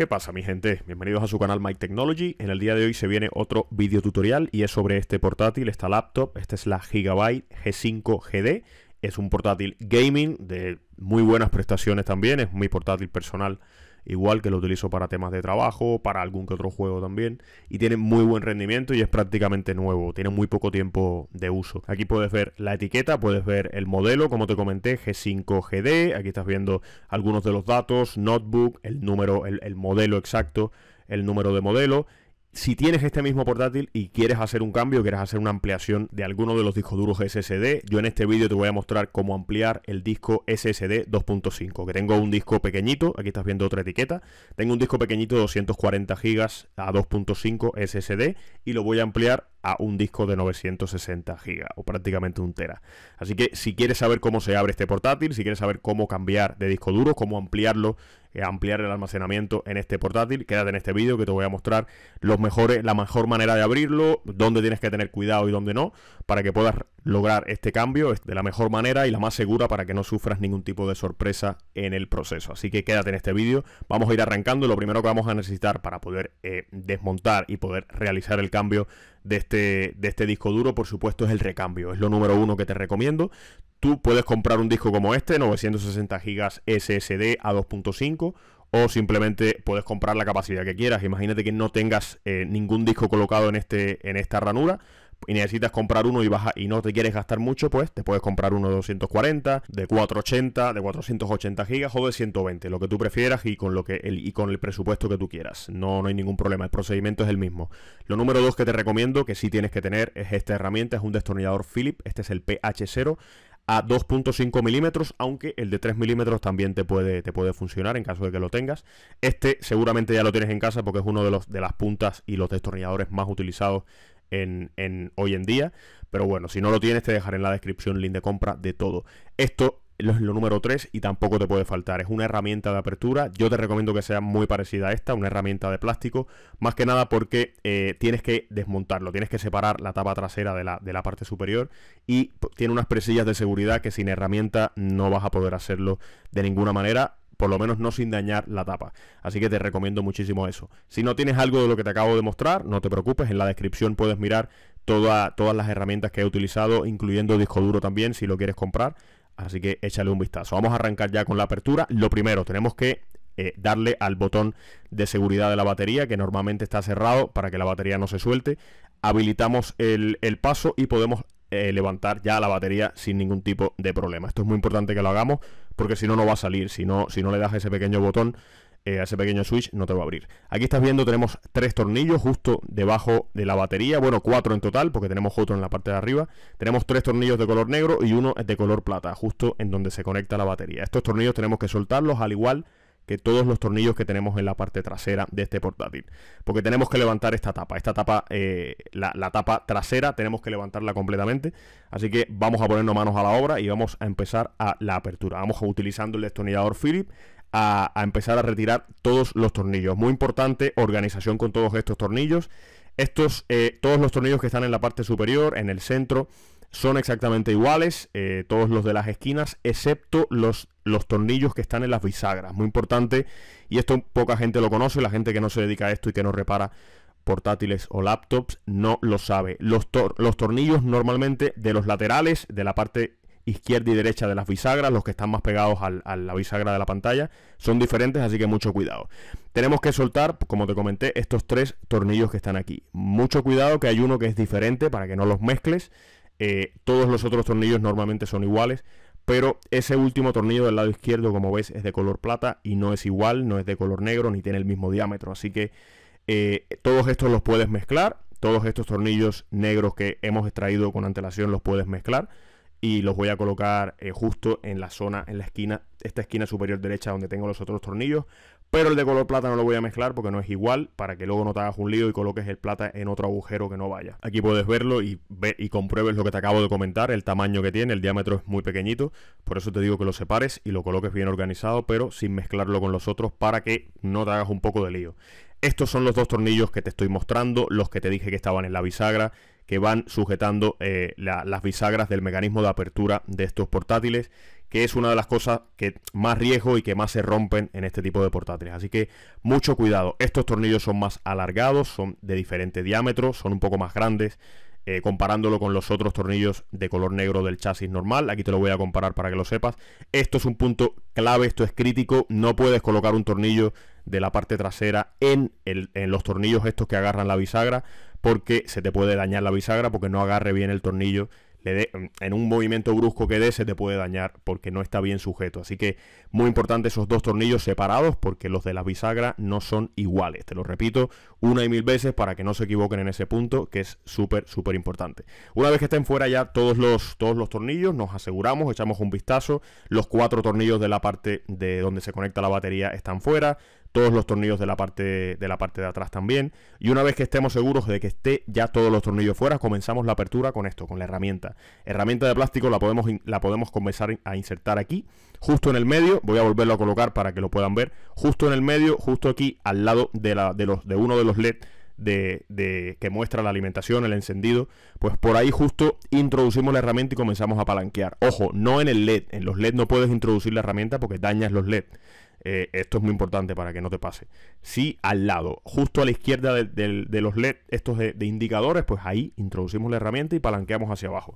¿Qué pasa mi gente? Bienvenidos a su canal My Technology. En el día de hoy se viene otro video tutorial y es sobre este portátil, esta laptop. Esta es la Gigabyte G5GD. Es un portátil gaming de muy buenas prestaciones también. Es muy portátil personal igual que lo utilizo para temas de trabajo, para algún que otro juego también, y tiene muy buen rendimiento y es prácticamente nuevo, tiene muy poco tiempo de uso. Aquí puedes ver la etiqueta, puedes ver el modelo, como te comenté, G5GD, aquí estás viendo algunos de los datos, notebook, el número, el, modelo exacto, el número de modelo si tienes este mismo portátil y quieres hacer un cambio, quieres hacer una ampliación de alguno de los discos duros SSD, yo en este vídeo te voy a mostrar cómo ampliar el disco SSD 2.5, que tengo un disco pequeñito, aquí estás viendo otra etiqueta, tengo un disco pequeñito de 240 GB a 2.5 SSD y lo voy a ampliar a un disco de 960 GB o prácticamente un tera. Así que si quieres saber cómo se abre este portátil, si quieres saber cómo cambiar de disco duro, cómo ampliarlo eh, ampliar el almacenamiento en este portátil. Quédate en este vídeo que te voy a mostrar los mejores, la mejor manera de abrirlo, dónde tienes que tener cuidado y dónde no, para que puedas lograr este cambio de la mejor manera y la más segura para que no sufras ningún tipo de sorpresa en el proceso. Así que quédate en este vídeo, vamos a ir arrancando. Lo primero que vamos a necesitar para poder eh, desmontar y poder realizar el cambio de este, de este disco duro, por supuesto, es el recambio. Es lo número uno que te recomiendo. Tú puedes comprar un disco como este, 960 GB SSD a 2.5, o simplemente puedes comprar la capacidad que quieras. Imagínate que no tengas eh, ningún disco colocado en, este, en esta ranura y necesitas comprar uno y, baja, y no te quieres gastar mucho, pues te puedes comprar uno de 240, de 480, de 480 gigas o de 120, lo que tú prefieras y con, lo que el, y con el presupuesto que tú quieras. No, no hay ningún problema, el procedimiento es el mismo. Lo número dos que te recomiendo, que sí tienes que tener, es esta herramienta, es un destornillador Philip, este es el PH0 a 2.5 milímetros, aunque el de 3 milímetros también te puede, te puede funcionar en caso de que lo tengas. Este seguramente ya lo tienes en casa porque es uno de, los, de las puntas y los destornilladores más utilizados en, en, hoy en día. Pero bueno, si no lo tienes, te dejaré en la descripción link de compra de todo. Esto lo, lo número 3 y tampoco te puede faltar. Es una herramienta de apertura. Yo te recomiendo que sea muy parecida a esta, una herramienta de plástico. Más que nada porque eh, tienes que desmontarlo, tienes que separar la tapa trasera de la, de la parte superior y tiene unas presillas de seguridad que sin herramienta no vas a poder hacerlo de ninguna manera por lo menos no sin dañar la tapa. Así que te recomiendo muchísimo eso. Si no tienes algo de lo que te acabo de mostrar, no te preocupes, en la descripción puedes mirar todas las herramientas que he utilizado, incluyendo disco duro también, si lo quieres comprar. Así que échale un vistazo. Vamos a arrancar ya con la apertura. Lo primero, tenemos que eh, darle al botón de seguridad de la batería, que normalmente está cerrado para que la batería no se suelte. Habilitamos el, paso y podemos eh, levantar ya la batería sin ningún tipo de problema. Esto es muy importante que lo hagamos porque si no, no va a salir. Si no, si no le das ese pequeño botón, eh, ese pequeño switch no te va a abrir. Aquí estás viendo, tenemos tres tornillos justo debajo de la batería, bueno, cuatro en total, porque tenemos otro en la parte de arriba. Tenemos tres tornillos de color negro y uno de color plata, justo en donde se conecta la batería. Estos tornillos tenemos que soltarlos al igual que todos los tornillos que tenemos en la parte trasera de este portátil. Porque tenemos que levantar esta tapa. Esta tapa, eh, la, tapa trasera, tenemos que levantarla completamente. Así que vamos a ponernos manos a la obra y vamos a empezar a la apertura. Vamos utilizando el destornillador Philip a, empezar a retirar todos los tornillos. Muy importante, organización con todos estos tornillos. Estos, eh, todos los tornillos que están en la parte superior, en el centro, son exactamente iguales, eh, todos los de las esquinas, excepto los, los, tornillos que están en las bisagras. Muy importante, y esto poca gente lo conoce, la gente que no se dedica a esto y que no repara portátiles o laptops no lo sabe. Los, los tornillos normalmente de los laterales, de la parte izquierda y derecha de las bisagras, los que están más pegados a la bisagra de la pantalla, son diferentes, así que mucho cuidado. Tenemos que soltar, como te comenté, estos tres tornillos que están aquí. Mucho cuidado que hay uno que es diferente para que no los mezcles. Eh, todos los otros tornillos normalmente son iguales, pero ese último tornillo del lado izquierdo, como ves, es de color plata y no es igual, no es de color negro ni tiene el mismo diámetro. Así que eh, todos estos los puedes mezclar, todos estos tornillos negros que hemos extraído con antelación los puedes mezclar y los voy a colocar eh, justo en la zona, en la esquina, esta esquina superior derecha donde tengo los otros tornillos. Pero el de color plata no lo voy a mezclar porque no es igual, para que luego no te hagas un lío y coloques el plata en otro agujero que no vaya. Aquí puedes verlo y, ve y compruebes lo que te acabo de comentar, el tamaño que tiene, el diámetro es muy pequeñito, por eso te digo que lo separes y lo coloques bien organizado, pero sin mezclarlo con los otros para que no te hagas un poco de lío. Estos son los dos tornillos que te estoy mostrando, los que te dije que estaban en la bisagra, que van sujetando eh, las bisagras del mecanismo de apertura de estos portátiles, que es una de las cosas que más riesgo y que más se rompen en este tipo de portátiles. Así que mucho cuidado. Estos tornillos son más alargados, son de diferente diámetro, son un poco más grandes. Eh, comparándolo con los otros tornillos de color negro del chasis normal. Aquí te lo voy a comparar para que lo sepas. Esto es un punto clave, esto es crítico. No puedes colocar un tornillo de la parte trasera en, en los tornillos estos que agarran la bisagra porque se te puede dañar la bisagra, porque no agarre bien el tornillo. Le mm, en un movimiento brusco que dé se te puede dañar porque no está bien sujeto. Así que muy importante esos dos tornillos separados porque los de la bisagra no son iguales. Te lo repito una y mil veces para que no se equivoquen en ese punto que es súper, súper importante. Una vez que estén fuera ya todos los, todos los tornillos, nos aseguramos, echamos un vistazo. Los cuatro tornillos de la parte de donde se conecta la batería están fuera todos los tornillos de la parte de la parte de atrás también y una vez que estemos seguros de que esté ya todos los tornillos fuera comenzamos la apertura con esto con la herramienta herramienta de plástico la podemos la podemos comenzar a insertar aquí justo en el medio voy a volverlo a colocar para que lo puedan ver justo en el medio justo aquí al lado de la de los de uno de los led de, que muestra la alimentación, el encendido, pues por ahí justo introducimos la herramienta y comenzamos a palanquear. Ojo, no en el LED, en los LED no puedes introducir la herramienta porque dañas los LED. Eh, esto es muy importante para que no te pase. Si al lado, justo a la izquierda de, los LED, estos de, indicadores, pues ahí introducimos la herramienta y palanqueamos hacia abajo.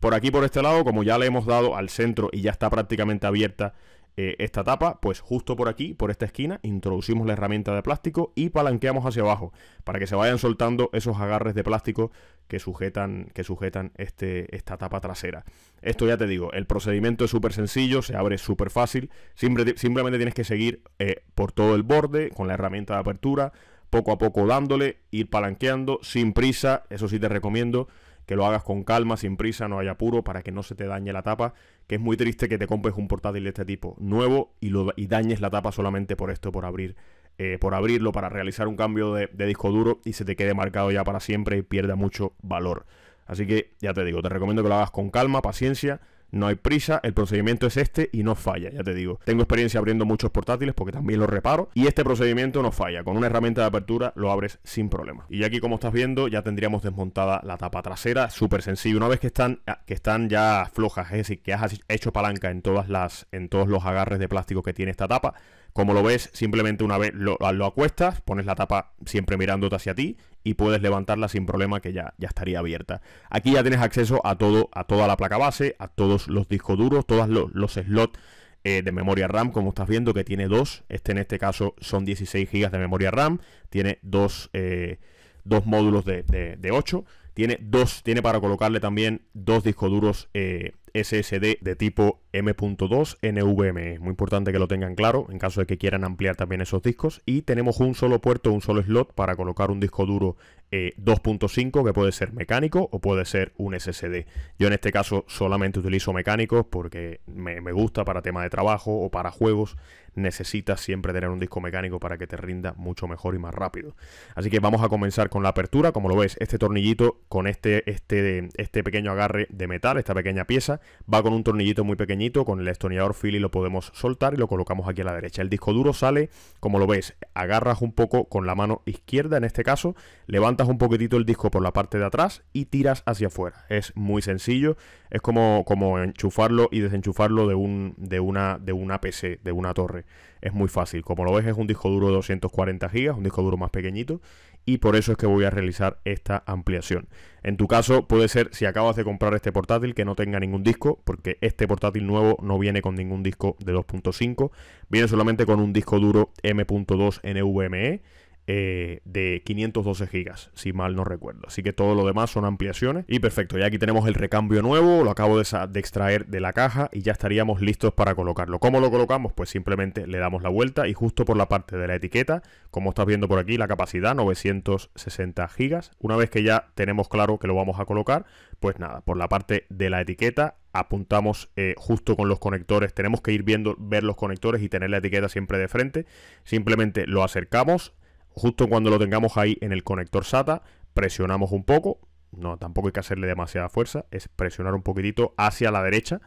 Por aquí, por este lado, como ya le hemos dado al centro y ya está prácticamente abierta eh, esta tapa, pues justo por aquí, por esta esquina, introducimos la herramienta de plástico y palanqueamos hacia abajo para que se vayan soltando esos agarres de plástico que sujetan, que sujetan este, esta tapa trasera. Esto ya te digo, el procedimiento es súper sencillo, se abre súper fácil, simplemente tienes que seguir eh, por todo el borde con la herramienta de apertura, poco a poco dándole, ir palanqueando sin prisa, eso sí te recomiendo que lo hagas con calma, sin prisa, no haya apuro, para que no se te dañe la tapa, que es muy triste que te compres un portátil de este tipo nuevo y, lo, dañes la tapa solamente por esto, por abrir. Eh, por abrirlo, para realizar un cambio de, de disco duro y se te quede marcado ya para siempre y pierda mucho valor. Así que ya te digo, te recomiendo que lo hagas con calma, paciencia no hay prisa, el procedimiento es este y no falla, ya te digo. Tengo experiencia abriendo muchos portátiles porque también los reparo y este procedimiento no falla. Con una herramienta de apertura lo abres sin problema. Y aquí como estás viendo ya tendríamos desmontada la tapa trasera, súper sencillo. Una vez que están, ah, que están ya flojas, es decir, que has hecho palanca en, todas las, en todos los agarres de plástico que tiene esta tapa, como lo ves, simplemente una vez lo, acuestas, pones la tapa siempre mirándote hacia ti y puedes levantarla sin problema que ya, ya estaría abierta. Aquí ya tienes acceso a todo, a toda la placa base, a todos los discos duros, todos los, slots eh, de memoria RAM, como estás viendo, que tiene dos. Este en este caso son 16 GB de memoria RAM, tiene dos, eh, dos módulos de, de, 8. Tiene dos, tiene para colocarle también dos discos duros eh, SSD de tipo M.2 NVMe. Muy importante que lo tengan claro en caso de que quieran ampliar también esos discos. Y tenemos un solo puerto, un solo slot para colocar un disco duro 2.5 eh, que puede ser mecánico o puede ser un SSD. Yo en este caso solamente utilizo mecánicos porque me, gusta para tema de trabajo o para juegos. Necesitas siempre tener un disco mecánico para que te rinda mucho mejor y más rápido. Así que vamos a comenzar con la apertura. Como lo ves, este tornillito con este, este, este pequeño agarre de metal, esta pequeña pieza, va con un tornillito muy pequeño con el estoneador Philly lo podemos soltar y lo colocamos aquí a la derecha. El disco duro sale, como lo ves, agarras un poco con la mano izquierda en este caso, levantas un poquitito el disco por la parte de atrás y tiras hacia afuera. Es muy sencillo, es como, como enchufarlo y desenchufarlo de, un, de, una, de una PC, de una torre. Es muy fácil, como lo ves es un disco duro de 240 GB, un disco duro más pequeñito y por eso es que voy a realizar esta ampliación. En tu caso puede ser si acabas de comprar este portátil que no tenga ningún disco, porque este portátil nuevo no viene con ningún disco de 2.5, viene solamente con un disco duro M.2 NVMe eh, de 512 gigas, si mal no recuerdo. Así que todo lo demás son ampliaciones. Y perfecto, ya aquí tenemos el recambio nuevo, lo acabo de, extraer de la caja y ya estaríamos listos para colocarlo. ¿Cómo lo colocamos? Pues simplemente le damos la vuelta y justo por la parte de la etiqueta, como estás viendo por aquí, la capacidad 960 gigas. Una vez que ya tenemos claro que lo vamos a colocar, pues nada, por la parte de la etiqueta apuntamos eh, justo con los conectores. Tenemos que ir viendo, ver los conectores y tener la etiqueta siempre de frente. Simplemente lo acercamos, justo cuando lo tengamos ahí en el conector SATA, presionamos un poco, no, tampoco hay que hacerle demasiada fuerza, es presionar un poquitito hacia la derecha,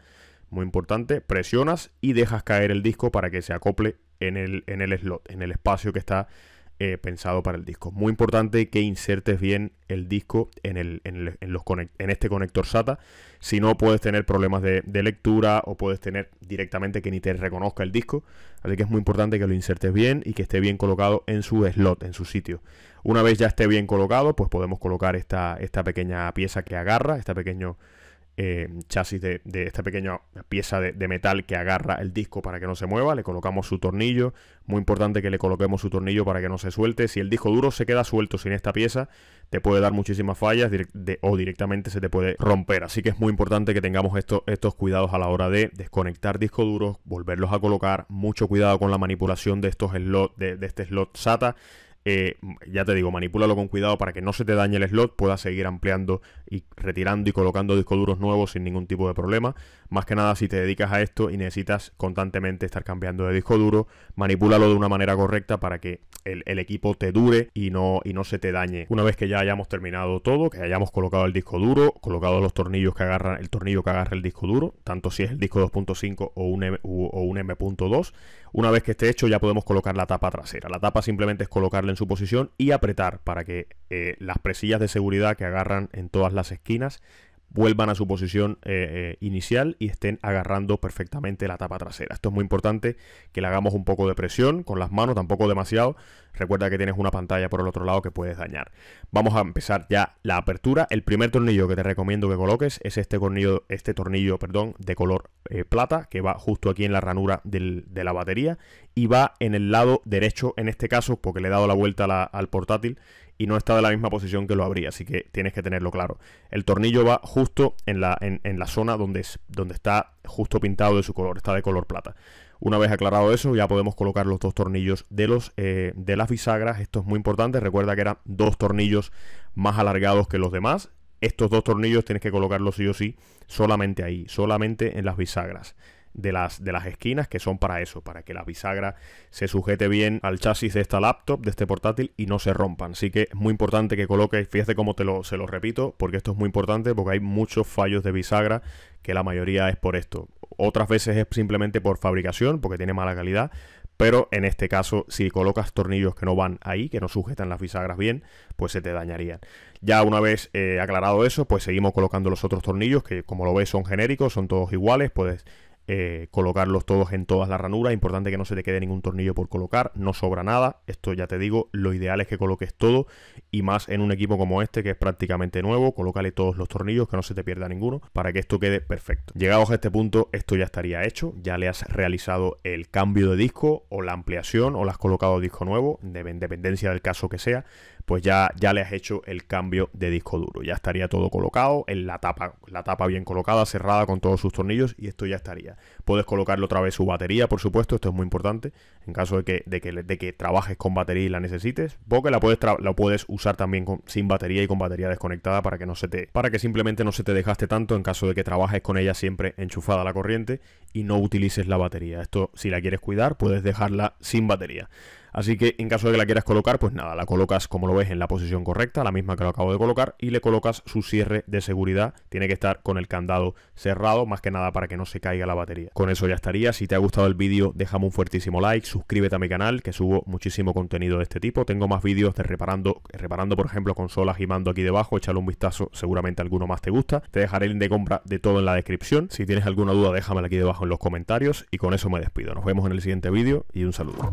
muy importante, presionas y dejas caer el disco para que se acople en el, en el slot, en el espacio que está eh, pensado para el disco. Muy importante que insertes bien el disco en, el, en este conector SATA. Si no, puedes tener problemas de, lectura o puedes tener directamente que ni te reconozca el disco. Así que es muy importante que lo insertes bien y que esté bien colocado en su slot, en su sitio. Una vez ya esté bien colocado, pues podemos colocar esta, esta pequeña pieza que agarra, esta pequeño eh, chasis de, esta pequeña pieza de, metal que agarra el disco para que no se mueva, le colocamos su tornillo, muy importante que le coloquemos su tornillo para que no se suelte, si el disco duro se queda suelto sin esta pieza, te puede dar muchísimas fallas o directamente se te puede romper, así que es muy importante que tengamos esto, estos cuidados a la hora de desconectar discos duros, volverlos a colocar, mucho cuidado con la manipulación de estos slots, de este slot SATA, eh, ya te digo, manipúlalo con cuidado para que no se te dañe el slot, puedas seguir ampliando y retirando y colocando discos duros nuevos sin ningún tipo de problema. Más que nada, si te dedicas a esto y necesitas constantemente estar cambiando de disco duro, manipúlalo de una manera correcta para que el, equipo te dure y no, y no se te dañe. Una vez que ya hayamos terminado todo, que hayamos colocado el disco duro, colocado los tornillos que agarran, el tornillo que agarra el disco duro, tanto si es el disco 2.5 o un o un M.2 una vez que esté hecho ya podemos colocar la tapa trasera. La tapa simplemente es colocarla en su posición y apretar para que eh, las presillas de seguridad que agarran en todas las esquinas vuelvan a su posición eh, eh, inicial y estén agarrando perfectamente la tapa trasera. Esto es muy importante que le hagamos un poco de presión con las manos, tampoco demasiado. Recuerda que tienes una pantalla por el otro lado que puedes dañar. Vamos a empezar ya la apertura. El primer tornillo que te recomiendo que coloques es este tornillo, este tornillo perdón, de color eh, plata que va justo aquí en la ranura del, de la batería y va en el lado derecho en este caso porque le he dado la vuelta al portátil y no está de la misma posición que lo habría, así que tienes que tenerlo claro. El tornillo va justo en la, en, la zona donde, es, donde está justo pintado de su color, está de color plata. Una vez aclarado eso, ya podemos colocar los dos tornillos de, los, eh, de las bisagras. Esto es muy importante. Recuerda que eran dos tornillos más alargados que los demás. Estos dos tornillos tienes que colocarlos sí o sí solamente ahí, solamente en las bisagras de las, de las esquinas que son para eso, para que la bisagra se sujete bien al chasis de esta laptop, de este portátil y no se rompan. Así que es muy importante que coloques, fíjate cómo te lo, se lo repito, porque esto es muy importante porque hay muchos fallos de bisagra que la mayoría es por esto. Otras veces es simplemente por fabricación, porque tiene mala calidad, pero en este caso, si colocas tornillos que no van ahí, que no sujetan las bisagras bien, pues se te dañarían. Ya una vez eh, aclarado eso, pues seguimos colocando los otros tornillos, que como lo ves son genéricos, son todos iguales, puedes eh, colocarlos todos en todas las ranuras. Importante que no se te quede ningún tornillo por colocar, no sobra nada. Esto ya te digo, lo ideal es que coloques todo y más en un equipo como este que es prácticamente nuevo. Colócale todos los tornillos, que no se te pierda ninguno, para que esto quede perfecto. Llegados a este punto, esto ya estaría hecho. Ya le has realizado el cambio de disco o la ampliación o le has colocado disco nuevo, de, dependencia del caso que sea pues ya, ya le has hecho el cambio de disco duro. Ya estaría todo colocado, en la tapa, la tapa bien colocada, cerrada con todos sus tornillos y esto ya estaría. Puedes colocarle otra vez su batería, por supuesto, esto es muy importante. En caso de que, de que, trabajes con batería y la necesites, porque la puedes, la puedes usar también sin batería y con batería desconectada para que no se te, para que simplemente no se te dejaste tanto en caso de que trabajes con ella siempre enchufada a la corriente y no utilices la batería. Esto, si la quieres cuidar, puedes dejarla sin batería. Así que en caso de que la quieras colocar, pues nada, la colocas como lo ves en la posición correcta, la misma que lo acabo de colocar, y le colocas su cierre de seguridad. Tiene que estar con el candado cerrado, más que nada para que no se caiga la batería. Con eso ya estaría. Si te ha gustado el vídeo, déjame un fuertísimo like, suscríbete a mi canal, que subo muchísimo contenido de este tipo. Tengo más vídeos de reparando, reparando por ejemplo, consolas y mando aquí debajo. Échale un vistazo, seguramente alguno más te gusta. Te dejaré el link de compra de todo en la descripción. Si tienes alguna duda, déjamela aquí debajo en los comentarios. Y con eso me despido. Nos vemos en el siguiente vídeo y un saludo.